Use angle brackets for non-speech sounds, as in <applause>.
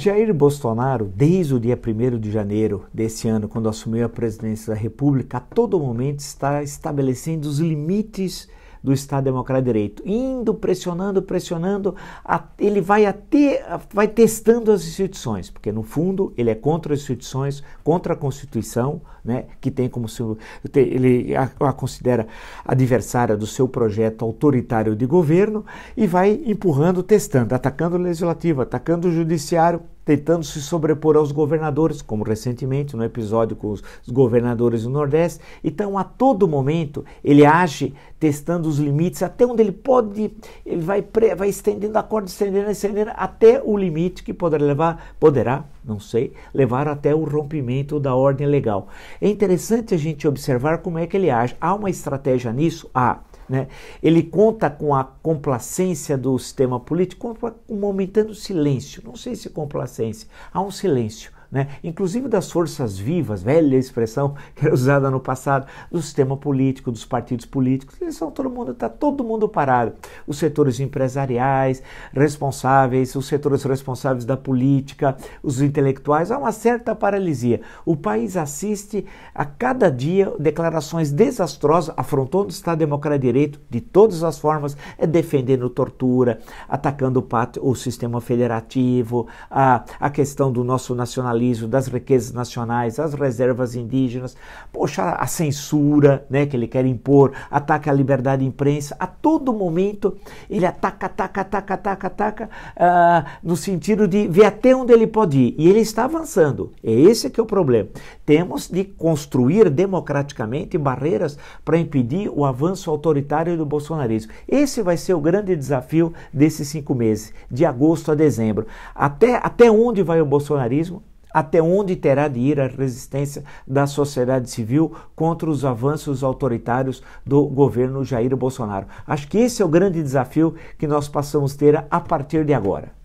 Jair Bolsonaro, desde o dia 1 de janeiro desse ano, quando assumiu a presidência da República, a todo momento está estabelecendo os limites do Estado Democrático de Direito. Indo, pressionando, pressionando, ele vai até vai testando as instituições, porque no fundo ele é contra as instituições, contra a Constituição, né, que tem como seu, ele a, a considera adversária do seu projeto autoritário de governo e vai empurrando, testando, atacando o legislativo, atacando o judiciário tentando se sobrepor aos governadores, como recentemente no episódio com os governadores do Nordeste. Então, a todo momento, ele age testando os limites, até onde ele pode, ele vai, vai estendendo a corda, estendendo, estendendo, até o limite que poderá levar, poderá, não sei, levar até o rompimento da ordem legal. É interessante a gente observar como é que ele age. Há uma estratégia nisso? Há. Ah, né? Ele conta com a complacência do sistema político, com um momentâneo silêncio. Não sei se complacência, há um silêncio né? inclusive das forças vivas, velha expressão <laughs> que era usada no passado, do sistema político, dos partidos políticos, eles são todo mundo, está todo mundo parado. Os setores empresariais, responsáveis, os setores responsáveis da política, os intelectuais, há uma certa paralisia. O país assiste a cada dia declarações desastrosas, afrontando o Estado Democrático de Direito de todas as formas, é defendendo tortura, atacando o, o sistema federativo, a, a questão do nosso nacionalismo nacionalismo, das riquezas nacionais, as reservas indígenas, poxa, a censura né, que ele quer impor, ataca a liberdade de imprensa, a todo momento ele ataca, ataca, ataca, ataca, ataca, uh, no sentido de ver até onde ele pode ir. E ele está avançando. É esse que é o problema. Temos de construir democraticamente barreiras para impedir o avanço autoritário do bolsonarismo. Esse vai ser o grande desafio desses cinco meses, de agosto a dezembro. Até, até onde vai o bolsonarismo? Até onde terá de ir a resistência da sociedade civil contra os avanços autoritários do governo Jair Bolsonaro? Acho que esse é o grande desafio que nós passamos a ter a partir de agora.